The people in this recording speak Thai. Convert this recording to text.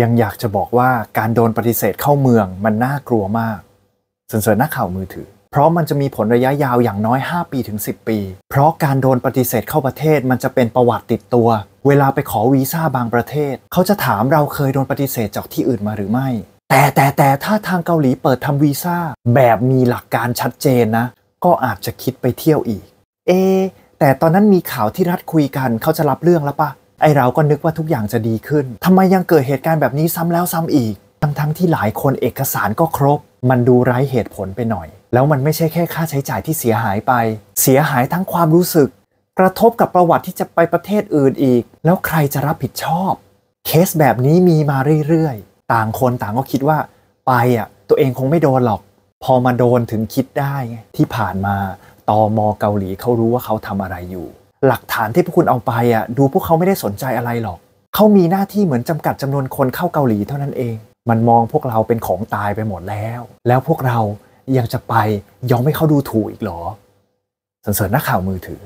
ยังอยากจะบอกว่าการโดนปฏิเสธเข้าเมืองมันน่ากลัวมากสนเสริญนักข่าวมือถือ เพราะมันจะมีผลระยะยาวอย่างน้อย 5 ปีถึง 10 ปี เพราะการโดนปฏิเสธเข้าประเทศมันจะเป็นประวัติติดตัว เวลาไปขอวีซ่าบางประเทศ เขาจะถามเราเคยโดนปฏิเสธจากที่อื่นมาหรือไม่ แต่แต่แต่ถ้าทางเกาหลีเปิดทำวีซ่า แบบมีหลักการชัดเจนนะ ก็อาจจะคิดไปเที่ยวอีกเอแต่ตอนนั้นมีข่าวที่รัฐคุยกันเขาจะรับเรื่องแล้วปะไอเราก็นึกว่าทุกอย่างจะดีขึ้นทำไมยังเกิดเหตุการณ์แบบนี้ซ้ำแล้วซ้ำอีก ทั้งทั้งที่หลายคนเอกสารก็ครบ มันดูไร้เหตุผลไปหน่อย แล้วมันไม่ใช่แค่ค่าใช้จ่ายที่เสียหายไป เสียหายทั้งความรู้สึก กระทบกับประวัติที่จะไปประเทศอื่นอีก แล้วใครจะรับผิดชอบ เคสแบบนี้มีมาเรื่อยๆ ต่างคนต่างก็คิดว่า ไปอ่ะ ตัวเองคงไม่โดนหรอก พอมาโดนถึงคิดได้ที่ผ่านมาตอมอเกาหลีเขารู้ว่าเขาทำอะไรอยู่หลักฐานที่พวกคุณเอาไปอ่ะดูพวกเขาไม่ได้สนใจอะไรหรอก เขามีหน้าที่เหมือนจำกัดจำนวนคนเข้าเกาหลีเท่านั้นเอง มันมองพวกเราเป็นของตายไปหมดแล้ว แล้วพวกเรายังจะไปยอมให้เขาดูถูกอีกหรอสัรเสริญนักข่าวมือถือ